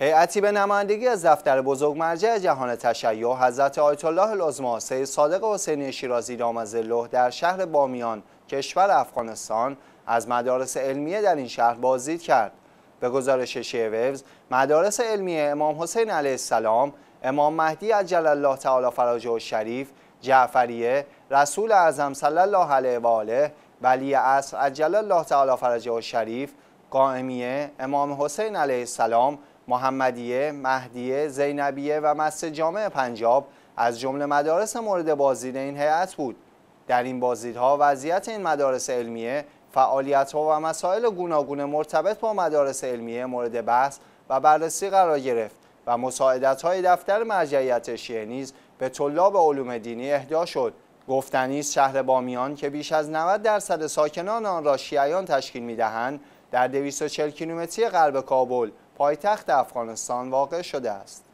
هیئتی به نمایندگی از دفتر بزرگ مرجع جهان تشیع حضرت آیت الله العظما سید صادق حسینی شیرازی دامزله در شهر بامیان کشور افغانستان از مدارس علمیه در این شهر بازدید کرد به گزارش شیوز مدارس علمیه امام حسین علیه السلام امام مهدی عجل الله تعالی فراجه و شریف جعفریه رسول اعظم صلی الله علیه و آله ولی عصر عجل الله تعالی فرجه و شریف قائمیه امام حسین علیه السلام محمدیه، مهدیه، زینبیه و مسجد جامع پنجاب از جمله مدارس مورد بازدید این هیئت بود. در این بازدیدها وضعیت این مدارس علمیه، فعالیت‌ها و مسائل گوناگون مرتبط با مدارس علمیه مورد بحث و بررسی قرار گرفت و مساعدت‌های دفتر مرجعیت شیعه نیز به طلاب علوم دینی اهدا شد. گفتنی شهر بامیان که بیش از 90 درصد ساکنان آن را شیعیان تشکیل میدهند در 240 کیلومتری غرب کابل پایتخت افغانستان واقع شده است